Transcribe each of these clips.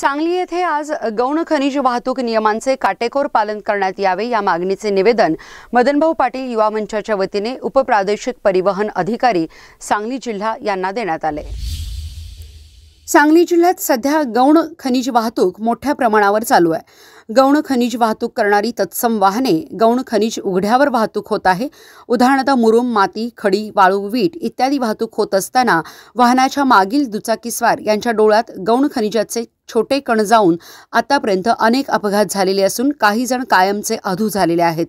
सांगली येथे आज गौण खनिज वाहतूक नियमांचे काटेकोर पालन करण्यात यावे या मागणीचे निवेदन मदनभाऊ पाटील युवा मंचाच्या वतीने उपप्रादेशिक परिवहन अधिकारी सांगली जिल्हा यांना देण्यात आले सांगली जिल्ह्यात सध्या गौण खनिज वाहतूक मोठ्या प्रमाणावर चालू आहे गौण खनिज वाहतूक करणारी तत्सम वाहने गौण खनिज उघड्यावर वाहतूक होत आहे उदाहरणार्थ मुरुम माती खडी वाळू वीट इत्यादी वाहतूक होत असताना वाहनाच्या मागील दुचाकीस्वार यांच्या डोळ्यात गौण खनिजाचे छोटे कण जाऊन आतापर्यंत अनेक अपघात झालेले असून काही जण कायमचे अधू झालेले आहेत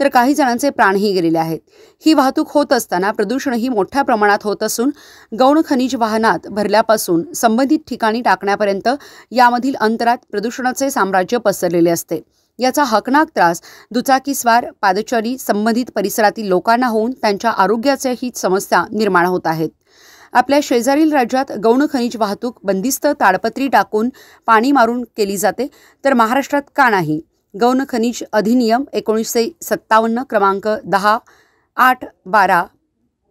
तर काही जणांचे प्राणही गेलेले आहेत ही वाहतूक होत असताना प्रदूषणही मोठ्या प्रमाणात होत असून गौण खनिज वाहनात भरल्यापासून संबंधित ठिकाणी टाकण्यापर्यंत यामधील अंतरात प्रदूषणाचे साम्राज्य पसरले पसरलेले असते याचा हकनाक त्रास दुचाकीस्वार पादचारी संबंधित परिसरातील लोकांना होऊन त्यांच्या आरोग्याचे ही समस्या निर्माण होत आहेत आपल्या शेजारील राज्यात गौण खनिज वाहतूक बंदिस्त ताडपत्री टाकून पाणी मारून केली जाते तर महाराष्ट्रात का नाही गौण खनिज अधिनियम एकोणीसशे सत्तावन्न क्रमांक दहा आठ बारा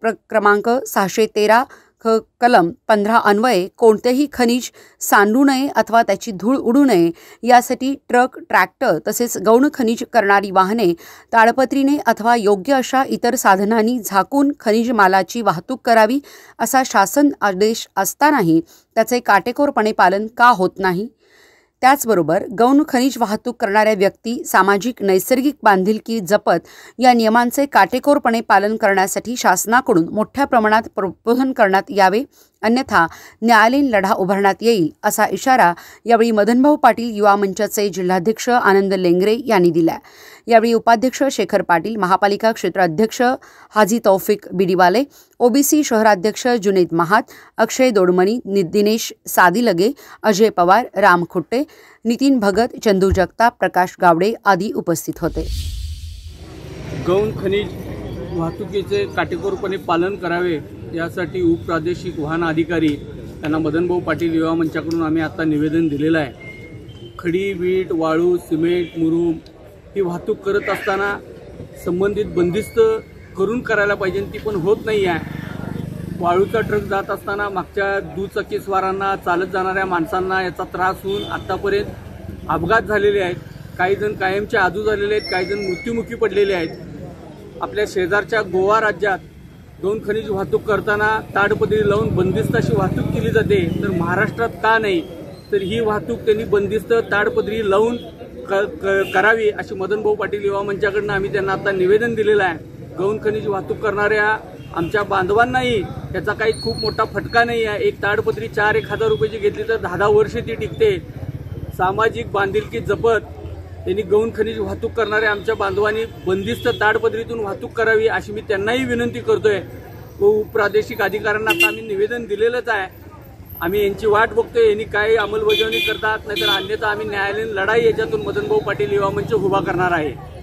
प्र क्रमांक सहाशे तेरा ख कलम पंधरा अन्वये कोणतेही खनिज सांडू नये अथवा त्याची धूळ उडू नये यासाठी ट्रक ट्रॅक्टर तसेच गौण खनिज करणारी वाहने ताडपत्रीने अथवा योग्य अशा इतर साधनांनी झाकून खनिज मालाची वाहतूक करावी असा शासन आदेश असतानाही त्याचे काटेकोरपणे पालन का होत नाही त्याचबरोबर गौण खनिज वाहतूक करणाऱ्या व्यक्ती सामाजिक नैसर्गिक बांधिलकी जपत या नियमांचे काटेकोरपणे पालन करण्यासाठी शासनाकडून मोठ्या प्रमाणात प्रबोधन करण्यात यावे अन्यथा न्यायालयीन लढा उभारण्यात येईल असा इशारा यावेळी मदनभाऊ पाटील युवा मंचाचे जिल्हाध्यक्ष आनंद लेंगरे यांनी दिला यावेळी उपाध्यक्ष शेखर पाटील महापालिका क्षेत्राध्यक्ष हाजी तौफिक बिडीवाले ओबीसी शहराध्यक्ष जुनेद महात अक्षय दोडमणी दिनेश सादिलगे अजय पवार राम खुट्टे नितीन भगत चंदू जगताप प्रकाश गावडे आदी उपस्थित होते गौण खनिज वाहतुकीचे काटेकोरपणे पालन करावे यासाठी उपप्रादेशिक वाहन अधिकारी त्यांना मदनभाऊ पाटील युवा मंचाकडून आम्ही आत्ता निवेदन दिलेलं आहे खडी वीट वाळू सिमेंट मुरूम ही वाहतूक करत असताना संबंधित बंदिस्त करून करायला पाहिजे ती पण होत नाही आहे वाळूचा ट्रक जात असताना मागच्या दुचाकीस्वारांना चालत जाणाऱ्या माणसांना याचा त्रास होऊन आत्तापर्यंत अपघात झालेले आहेत काही जण कायमचे आजू झालेले आहेत काही जण मृत्युमुखी पडलेले आहेत आपल्या शेजारच्या गोवा राज्यात दोन खनिज वाहतूक करताना ताडपदरी लावून बंदिस्त अशी वाहतूक केली जाते तर महाराष्ट्रात का नाही तर ही वाहतूक त्यांनी बंदिस्त ताडपदरी लावून करावी अशी भाऊ पाटील युवा मंचाकडनं आम्ही त्यांना आता निवेदन दिलेलं आहे गौण खनिज वाहतूक करणाऱ्या आमच्या बांधवांनाही त्याचा काही खूप मोठा फटका नाही आहे एक ताडपत्री चार एक हजार रुपयाची घेतली तर दहा दहा वर्षे ती टिकते सामाजिक बांधिलकी जपत त्यांनी गौण खनिज वाहतूक करणाऱ्या आमच्या बांधवांनी बंदिस्त दाडपदरीतून वाहतूक करावी अशी मी त्यांनाही विनंती करतोय व प्रादेशिक अधिकाऱ्यांना आता आम्ही निवेदन दिलेलंच आहे आम्ही यांची वाट बघतोय यांनी काय अंमलबजावणी करतात नाहीतर अन्यथा आम्ही न्यायालयीन लढाई याच्यातून मदनभाऊ पाटील युवा मंच उभा करणार आहे